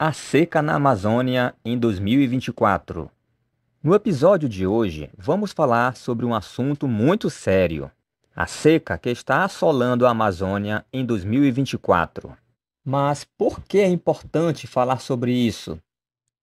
A seca na Amazônia em 2024. No episódio de hoje, vamos falar sobre um assunto muito sério: a seca que está assolando a Amazônia em 2024. Mas por que é importante falar sobre isso?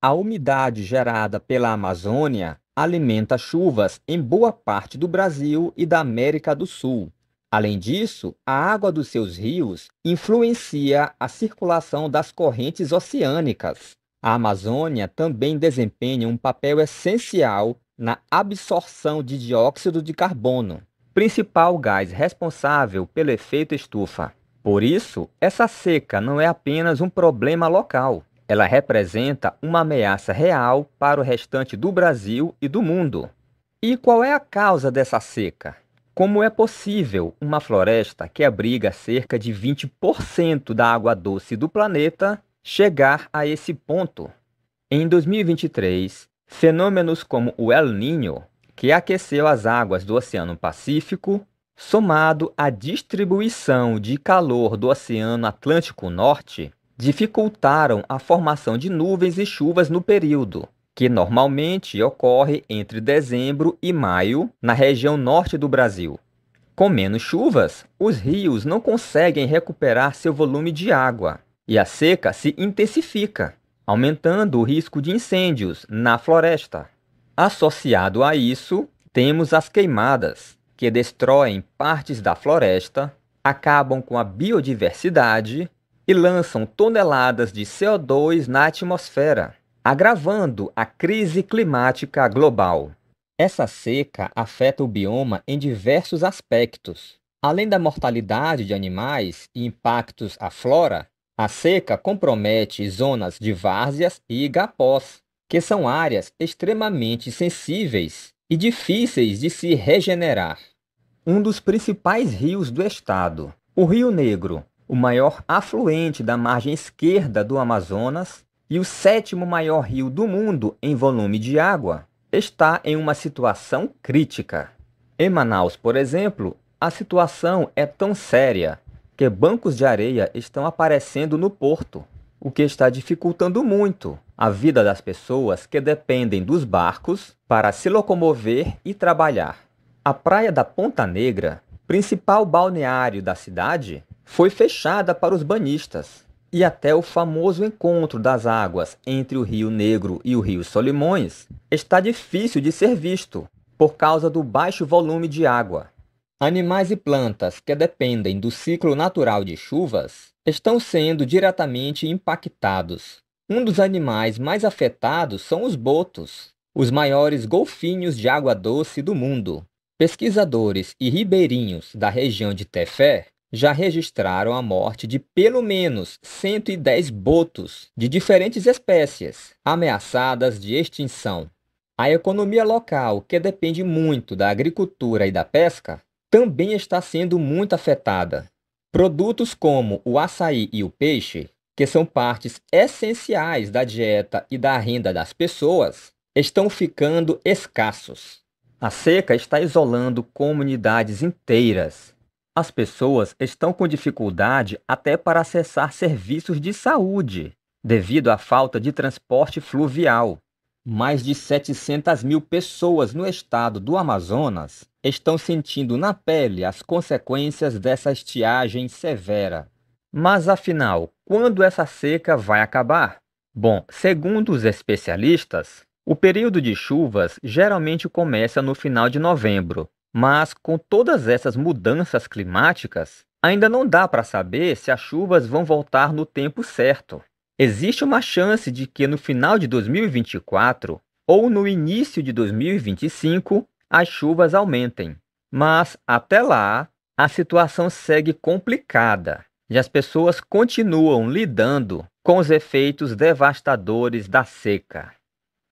A umidade gerada pela Amazônia alimenta chuvas em boa parte do Brasil e da América do Sul. Além disso, a água dos seus rios influencia a circulação das correntes oceânicas. A Amazônia também desempenha um papel essencial na absorção de dióxido de carbono, principal gás responsável pelo efeito estufa. Por isso, essa seca não é apenas um problema local, ela representa uma ameaça real para o restante do Brasil e do mundo. E qual é a causa dessa seca? Como é possível uma floresta que abriga cerca de 20% da água doce do planeta chegar a esse ponto? Em 2023, fenômenos como o El Niño, que aqueceu as águas do Oceano Pacífico, somado à distribuição de calor do Oceano Atlântico Norte, dificultaram a formação de nuvens e chuvas no período, que normalmente ocorre entre dezembro e maio na região norte do Brasil. Com menos chuvas, os rios não conseguem recuperar seu volume de água e a seca se intensifica, aumentando o risco de incêndios na floresta. Associado a isso, temos as queimadas, que destroem partes da floresta, acabam com a biodiversidade e lançam toneladas de CO2 na atmosfera agravando a crise climática global. Essa seca afeta o bioma em diversos aspectos. Além da mortalidade de animais e impactos à flora, a seca compromete zonas de várzeas e igapós, que são áreas extremamente sensíveis e difíceis de se regenerar. Um dos principais rios do estado, o Rio Negro, o maior afluente da margem esquerda do Amazonas, e o sétimo maior rio do mundo em volume de água, está em uma situação crítica. Em Manaus, por exemplo, a situação é tão séria que bancos de areia estão aparecendo no porto, o que está dificultando muito a vida das pessoas que dependem dos barcos para se locomover e trabalhar. A praia da Ponta Negra, principal balneário da cidade, foi fechada para os banhistas e até o famoso encontro das águas entre o Rio Negro e o Rio Solimões está difícil de ser visto por causa do baixo volume de água. Animais e plantas que dependem do ciclo natural de chuvas estão sendo diretamente impactados. Um dos animais mais afetados são os botos, os maiores golfinhos de água doce do mundo. Pesquisadores e ribeirinhos da região de Tefé já registraram a morte de pelo menos 110 botos de diferentes espécies ameaçadas de extinção. A economia local, que depende muito da agricultura e da pesca, também está sendo muito afetada. Produtos como o açaí e o peixe, que são partes essenciais da dieta e da renda das pessoas, estão ficando escassos. A seca está isolando comunidades inteiras, as pessoas estão com dificuldade até para acessar serviços de saúde, devido à falta de transporte fluvial. Mais de 700 mil pessoas no estado do Amazonas estão sentindo na pele as consequências dessa estiagem severa. Mas afinal, quando essa seca vai acabar? Bom, segundo os especialistas, o período de chuvas geralmente começa no final de novembro mas com todas essas mudanças climáticas, ainda não dá para saber se as chuvas vão voltar no tempo certo. Existe uma chance de que no final de 2024 ou no início de 2025 as chuvas aumentem. Mas até lá, a situação segue complicada e as pessoas continuam lidando com os efeitos devastadores da seca.